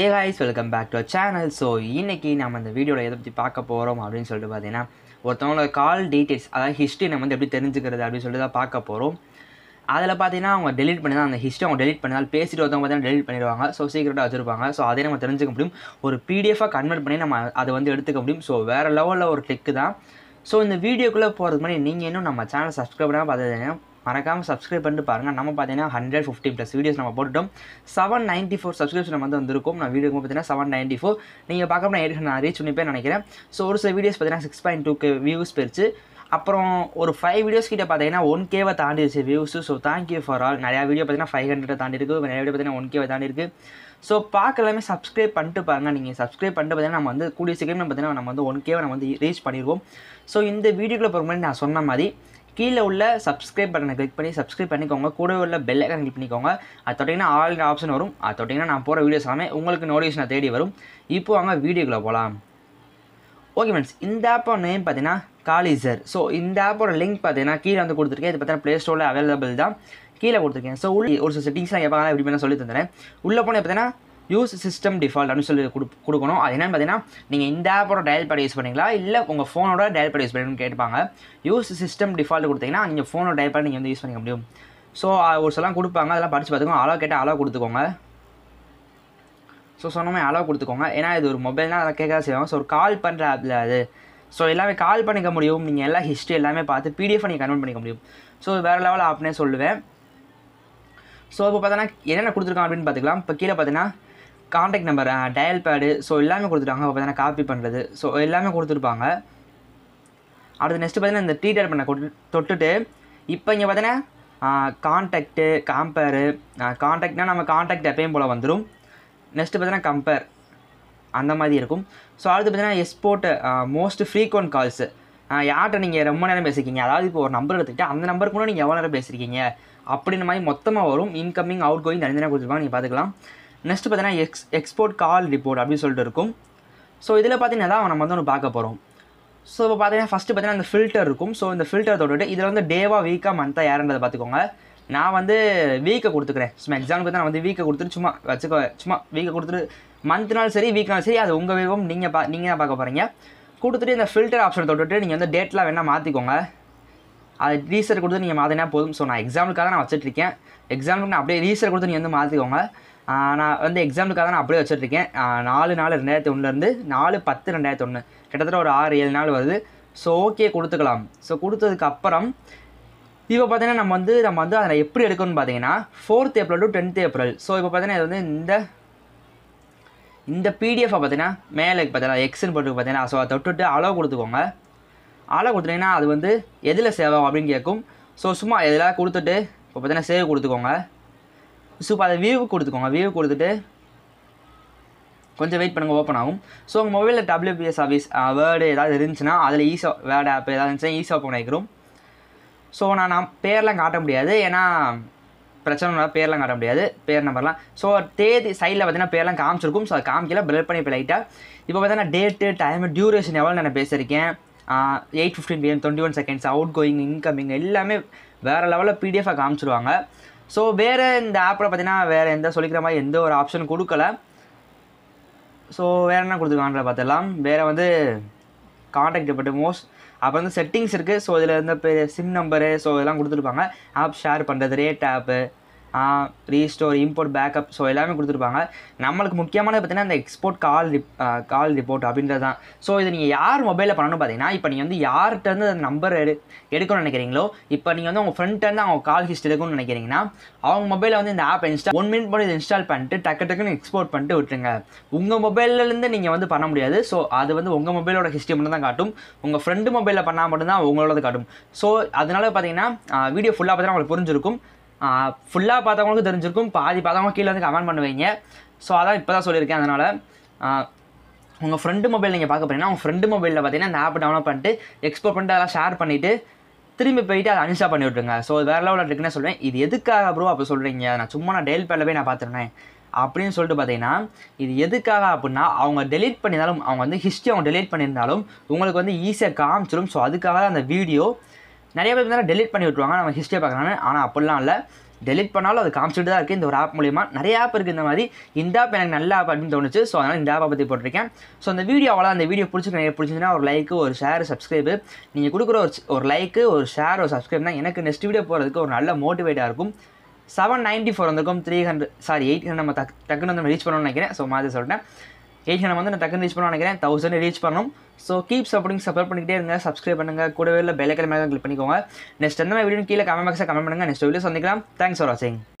A guys welcome back to channel so இன்றைக்கி நம்ம இந்த வீடியோவில் எதை பற்றி பார்க்க போகிறோம் அப்படின்னு சொல்லிட்டு பார்த்தீங்கன்னா ஒருத்தவங்களோட கால் டீட்டெயில்ஸ் அதாவது ஹிஸ்ட்ரி நம்ம வந்து எப்படி தெரிஞ்சுக்கிறது அப்படின்னு சொல்லிட்டு தான் பார்க்க போகிறோம் அதில் பார்த்தீங்கன்னா அவங்க டெலிட் பண்ணி தான் அந்த ஹிஸ்ட்ரி அவங்க டெலிட் பண்ணால் பேசிட்டு ஒருத்தவங்க பார்த்தீங்கன்னா டெலிட் பண்ணிடுவாங்க ஸோ சீக்கிரட்டாக வச்சுருப்பாங்க ஸோ அதே நம்ம தெரிஞ்சுக்க முடியும் ஒரு பிடிஎஃபாக கன்வெர்ட் பண்ணி நம்ம அதை வந்து எடுத்துக்க முடியும் ஸோ வேறு லெவலில் ஒரு டெக்கு தான் ஸோ இந்த வீடியோக்குள்ளே போகிறதுக்கு முன்னாடி நீங்கள் இன்னும் நம்ம சேனல் சப்ஸ்கிரைப் பண்ணால் பார்த்துருங்க மறக்காமல் சப்ஸ்கிரைப் பண்ணிட்டு பாருங்கள் நம்ம பார்த்தீங்கன்னா ஹண்ட்ரட் ஃபிஃப்டி ப்ளஸ் வீடியோஸ் நம்ம போட்டுட்டோம் செவன் நைன்ட்டி ஃபோர் சப்ஸ்கிரிப்ஷன் நம்ம வந்து வந்திருக்கும் நான் வீடியோ பார்த்தீங்கன்னா செவன் நைன்ட்டி ஃபோர் நீங்கள் பார்க்க நான் எயிட் நான் ரீச் பண்ணிப்பேன் நினைக்கிறேன் ஸோ ஒரு சில வீடியோஸ் பார்த்தீங்கன்னா six point two K views பெருச்சு அப்புறம் ஒரு ஃபைவ் வீடியோஸ் கிட்டே பார்த்தீங்கன்னா ஒன் கேவை தாண்டிடுச்சு views so thank you for all நிறையா வீடியோ பார்த்தீங்கன்னா ஃபைவ் ஹண்ட்ரட் தாண்டி இருக்குது நிறைய வீடியோ பார்த்தீங்கன்னா ஒன் கேவை தாண்டி இருக்குது ஸோ பார்க்க எல்லாமே சப்ஸ்கிரைப் பண்ணிட்டு பாருங்கள் நீங்கள் சப்ஸ்கிரைப் பண்ணிட்டு பார்த்தீங்கன்னா நம்ம வந்து கூடிய சீக்கிரம் பார்த்தீங்கன்னா நம்ம வந்து ஒன் கேவை நம்ம வந்து ரீச் பண்ணிடுவோம் ஸோ இந்த வீடியோக்குள்ளே போகிற மாதிரி நான் சொன்ன மாதிரி கீழே உள்ள சப்ஸ்கிரைப் பட்டனை கிளிக் பண்ணி சப்ஸ்கிரைப் பண்ணிக்கோங்க கூட உள்ள பெல் ஐக்கன் கிளிக் பண்ணிக்கோங்க அது தொட்டிங்கன்னா ஆல் ஆப்ஷன் வரும் அது தொட்டிங்கன்னா நான் போகிற வீடியோஸ் எல்லாமே உங்களுக்கு நோட்டிஃபிகேஷன் தேடி வரும் இப்போ அவங்க வீடியோக்குள்ளே போகலாம் ஓகே ஃப்ரெண்ட்ஸ் இந்த ஆப்போட நேம் பார்த்தீங்கன்னா காலிசர் ஸோ இந்த ஆப்போட லிங்க் பார்த்தீங்கன்னா கீழே வந்து கொடுத்துருக்கேன் இது பார்த்தீங்கன்னா ப்ளே ஸ்டோரில் அவைலபிள் தான் கீழே கொடுத்துருக்கேன் ஸோ உள்ள ஒரு சில செட்டிங்ஸ்லாம் கேட்பாங்க எப்படி பண்ண சொல்லி தந்துறேன் உள்ளே போனால் பார்த்தீங்கன்னா யூஸ் சிஸ்டம் டிஃபால்ட் அப்படின்னு சொல்லி கொடு கொடுக்கணும் அது என்னென்னு பார்த்தீங்கன்னா நீங்கள் இந்த ஆப்போட டயல் பேட் யூஸ் பண்ணிங்களா இல்லை உங்கள் ஃபோனோட டயல் பேட் யூஸ் பண்ணணும்னு கேட்பாங்க யூஸ் சிஸ்டம் டிஃபால்ட் கொடுத்தீங்கன்னா நீங்கள் ஃபோனோட டயல் பேட் நீங்கள் வந்து யூஸ் பண்ணிக்க முடியும் ஸோ ஒரு சிலலாம் கொடுப்பாங்க அதெல்லாம் படித்து பார்த்துக்கோங்க அளவு கேட்டால் அளவு கொடுத்துக்கோங்க ஸோ சொன்னமே அளவு கொடுத்துக்கோங்க ஏன்னா இது ஒரு மொபைல்னால் அதை கேட்க செய்வாங்க ஸோ ஒரு கால் பண்ணுற ஆப்பில் அது ஸோ எல்லாமே கால் பண்ணிக்க முடியும் நீங்கள் எல்லா ஹிஸ்ட்ரி எல்லாமே பார்த்து பிடிஎஃப் நீங்கள் கன்வெர்ட் பண்ணிக்க முடியும் ஸோ வேறு லெவல் ஆப்னே சொல்லுவேன் ஸோ இப்போ பார்த்தோன்னா என்னென்ன கொடுத்துருக்கான் அப்படின்னு பார்த்துக்கலாம் இப்போ கீழே பார்த்தீங்கன்னா contact number dial pad so எல்லாமே கொடுத்துருக்காங்க அப்போ காப்பி பண்ணுறது ஸோ எல்லாமே கொடுத்துருப்பாங்க அடுத்து நெக்ஸ்ட்டு பார்த்தீங்கன்னா இந்த டீடர் பண்ண தொட்டுட்டு இப்போ இங்கே பார்த்தீங்கன்னா காண்டாக்டு கம்பேரு காண்டாக்ட்னால் நம்ம காண்டாக்ட் எப்பயும் போல் வந்துடும் நெக்ஸ்ட்டு பார்த்தீங்கன்னா கம்பேர் அந்த மாதிரி இருக்கும் ஸோ அடுத்து பார்த்தீங்கன்னா எஸ்போர்ட்டு மோஸ்ட் ஃப்ரீக்வெண்ட் கால்ஸு யார்கிட்ட நீங்கள் ரொம்ப நேரம் பேசிக்கிங்க அதாவது இப்போ ஒரு நம்பர் எடுத்துக்கிட்டு அந்த நம்பர் கூட நீங்கள் எவ்வளோ நேரம் பேசியிருக்கீங்க அப்படின்ற மாதிரி மொத்தமாக வரும் இன்கமிங் அவுட் கோயிங் தனித்தனியாக கொடுத்துருப்பாங்க நீங்கள் பார்த்துக்கலாம் நெக்ஸ்ட்டு பார்த்தீங்கன்னா எக்ஸ் எக்ஸ்போர்ட் கால் ரிப்போர்ட் அப்படின்னு சொல்லிட்டு இருக்கும் ஸோ இதில் பார்த்தீங்கன்னா தான் நம்ம வந்து ஒன்று பார்க்க போகிறோம் ஸோ இப்போ பார்த்தீங்கன்னா ஃபஸ்ட்டு பார்த்தீங்கன்னா அந்த ஃபில்டர் இருக்கும் ஸோ இந்த ஃபில்டர் தொட்டுட்டு இதில் வந்து டேவாக வீக்காக மந்த்தாக யாருன்றதை பார்த்துக்கோங்க நான் வந்து வீக்கை கொடுத்துக்கிறேன் சும்மா எக்ஸாம்பிளுக்கு தான் நான் வந்து வீக்கை கொடுத்துட்டு சும்மா வச்சுக்கோ சும்மா வீக்கை கொடுத்துட்டு மந்த்னாலும் சரி வீக்னாலும் சரி அது உங்கள் விருப்பம் நீங்கள் பா நீங்கள் தான் பார்க்க போகிறீங்க கொடுத்துட்டு இந்த ஃபில்டர் ஆப்ஷன் தொட்டுட்டு நீங்கள் வந்து டேட்லாம் வேணால் மாற்றிக்கோங்க அது ரீசர் கொடுத்து நீங்கள் மாற்றினா போதும் ஸோ நான் எக்ஸாம்பிளுக்காக நான் வச்சுட்ருக்கேன் எக்ஸாம்பிளுக்கு நான் அப்படியே ரீசர் கொடுத்து நீங்கள் வந்து மாற்றிக்கோங்க நான் வந்து எக்ஸாமுக்காக தான் நான் அப்படியே வச்சுருக்கேன் நாலு நாலு ரெண்டாயிரத்தி ஒன்றுலேருந்து நாலு பத்து ரெண்டாயிரத்தி ஒன்று கிட்டத்தட்ட ஒரு ஆறு ஏழு நாள் வருது ஸோ ஓகே கொடுத்துக்கலாம் ஸோ கொடுத்ததுக்கப்புறம் இப்போ பார்த்தீங்கன்னா நம்ம வந்து நம்ம வந்து அதில் எப்படி எடுக்கணும்னு பார்த்தீங்கன்னா fourth April to tenth April so இப்போ பார்த்தீங்கன்னா இது வந்து இந்த இந்த பிடிஎஃப் பார்த்தீங்கன்னா மேலே பார்த்தீங்கன்னா எக்ஸ்ன்னு போட்டு பார்த்தீங்கன்னா ஸோ அதை தொட்டுட்டு அளவு கொடுத்துக்கோங்க அளவு கொடுத்துட்டிங்கன்னா அது வந்து எதில் சேவ் ஆகும் அப்படின்னு கேட்கும் ஸோ சும்மா எதில் கொடுத்துட்டு இப்போ பார்த்தீங்கன்னா சேவ் கொடுத்துக்கோங்க இப்போ அதை வியூ கொடுத்துக்கோங்க வியூ கொடுத்துட்டு கொஞ்சம் வெயிட் பண்ணுங்கள் ஓப்பன் ஆகும் ஸோ உங்கள் மொபைலில் டபிள்யூபிஎஸ் ஆஃபீஸ் வேர்டு ஏதாவது இருந்துச்சுன்னா அதில் ஈஸோ வேர்டு ஆப் ஏதாவது இருந்துச்சுன்னா ஈஸோ ஓப்பன் ஆகிக்கிறோம் ஸோ நான் நான் பேர்லாம் காட்ட முடியாது ஏன்னா பிரச்சனை பேர்லாம் காட்ட முடியாது பேர் நம்பர்லாம் ஸோ தேதி சைடில் பார்த்தீங்கன்னா பேர்லாம் காமிச்சிருக்கும் ஸோ அதை காமிக்கல பிளட் பண்ணி இப்போ லைட்டாக இப்போ பார்த்தீங்கன்னா டேட்டு டைம் டியூரேஷன் எவ்வளோ நான் பேசியிருக்கேன் eight fifteen PM twenty one seconds outgoing incoming எல்லாமே வேறு லெவலில் பிடிஎஃபாக காமிச்சிருவாங்க ஸோ வேறு இந்த ஆப்பில் பார்த்தீங்கன்னா வேறு எந்த சொல்லிக்கிற மாதிரி எந்த ஒரு ஆப்ஷன் கொடுக்கல ஸோ வேறு என்ன கொடுத்துருக்காங்க பார்த்துடலாம் வேறு வந்து காண்டாக்ட் பட்டு மோஸ்ட் அப்போ வந்து செட்டிங்ஸ் இருக்குது ஸோ இதில் இருந்த சிம் நம்பரு ஸோ இதெல்லாம் கொடுத்துருப்பாங்க ஆப் ஷேர் பண்ணுறது rate app restore import backup so எல்லாமே கொடுத்துருப்பாங்க நம்மளுக்கு முக்கியமானது பார்த்தீங்கன்னா அந்த export call rep call report அப்படின்றது தான் ஸோ இதை நீங்கள் யார் மொபைலில் பண்ணணும்னு பார்த்தீங்கன்னா இப்போ நீங்கள் வந்து யார்கிட்ட இருந்து அந்த நம்பர் எடு எடுக்கணும்னு நினைக்கிறீங்களோ இப்போ நீங்கள் வந்து உங்கள் ஃப்ரெண்ட்லேருந்து அவங்க கால் ஹிஸ்ட் எடுக்கணும்னு நினைக்கிறீங்கன்னா அவங்க மொபைலில் வந்து இந்த ஆப் இன்ஸ்டால் ஒன் மினிட் இது இன்ஸ்டால் பண்ணிட்டு டக்கு டக்குன்னு எக்ஸ்போர்ட் பண்ணிட்டு விட்டுருங்க உங்கள் மொபைல்லேருந்து நீங்கள் வந்து பண்ண முடியாது ஸோ அது வந்து உங்கள் மொபைலோட ஹிஸ்ட்ரி மட்டும் தான் காட்டும் உங்கள் ஃப்ரெண்டு மொபைலில் பண்ணால் மட்டும்தான் உங்களோட காட்டும் ஸோ அதனால் பார்த்தீங்கன்னா வீடியோ ஃபுல்லாக பார்த்தீங்கன்னா உங்களுக்கு புரிஞ்சிருக்கும் ஃபுல்லாக பார்த்தவங்களுக்கு தெரிஞ்சிருக்கும் பாதி பார்த்தவங்க கீழே வந்து கமெண்ட் பண்ணுவீங்க ஸோ அதான் இப்போ தான் சொல்லியிருக்கேன் அதனால் உங்கள் ஃப்ரெண்டு மொபைல் நீங்கள் பார்க்க போகிறீங்கன்னா உங்கள் ஃப்ரெண்டு மொபைலில் பார்த்தீங்கன்னா அந்த ஆப் டவுன்லோட் பண்ணிட்டு எக்ஸ்போர்ட் பண்ணிட்டு அதெல்லாம் ஷேர் பண்ணிவிட்டு திரும்பி போயிட்டு அதை அன்ஸ்டால் பண்ணி விட்ருங்க ஸோ வேறு லெவலில் இருக்குன்னு சொல்லுவேன் இது எதுக்காக ப்ரோ அப்போ சொல்கிறீங்க நான் சும்மா நான் டெயில் பேரில் போய் நான் பார்த்துருந்தேன் அப்படின்னு சொல்லிட்டு பார்த்தீங்கன்னா இது எதுக்காக அப்படின்னா அவங்க டெலீட் பண்ணியிருந்தாலும் அவங்க வந்து ஹிஸ்ட்ரி அவங்க டெலீட் பண்ணியிருந்தாலும் உங்களுக்கு வந்து ஈஸியாக காமிச்சிடும் ஸோ அதுக்காக அந்த வீடியோ நிறைய பேர் இருந்தாலும் டெலிட் பண்ணி விட்டுருவாங்க நம்ம ஹிஸ்ட்ரியை பார்க்குறாங்க ஆனால் அப்படிலாம் இல்லை டெலிட் பண்ணாலும் அது காமிச்சிட்டு தான் இருக்குது இந்த ஒரு ஆப் மூலிமா நிறைய ஆப் இருக்குது இந்த மாதிரி இந்த ஆப் எனக்கு நல்ல ஆப் அப்படின்னு தோணுச்சு ஸோ அதனால் இந்த ஆப்பை பற்றி போட்டிருக்கேன் ஸோ அந்த வீடியோ அவ்வளோ அந்த வீடியோ பிடிச்சி நிறைய பிடிச்சிங்கன்னா ஒரு லைக்கு ஒரு ஷேர் சப்ஸ்கிரைபு நீங்கள் கொடுக்குற ஒரு ஒரு லைக்கு ஒரு ஷேர் ஒரு சப்ஸ்கிரைப் தான் எனக்கு நெக்ஸ்ட் வீடியோ போகிறதுக்கு ஒரு நல்ல மோட்டிவேட்டாக இருக்கும் செவன் நைன்ட்டி ஃபோர் வந்திருக்கும் three hundred sorry eight hundred நம்ம டக்குன்னு வந்து ரீச் பண்ணணும்னு நினைக்கிறேன் ஸோ மாதிரி சொல்கிறேன் ஏஷியா வந்து நான் டக்குன்னு ரீச் பண்ண நினைக்கிறேன் தௌசண்ட் ரீச் பண்ணணும் ஸோ கீப் சப்போர்ட்டிங் சப்போர்ட் பண்ணிக்கிட்டே இருங்க சப்ஸ்கிரைப் பண்ணுங்கள் கூடவே இல்லை பெல்லைக்கல் மேலே கிளிக் பண்ணிக்கோங்க நெக்ஸ்ட் எந்த மாதிரி வீடியோ கீழே கமெண்ட் பாக்ஸாக கமெண்ட் பண்ணுங்கள் நெக்ஸ்ட் வீடியோ சந்திக்கலாம் தேங்க்ஸ் ஃபார் வாட்சிங்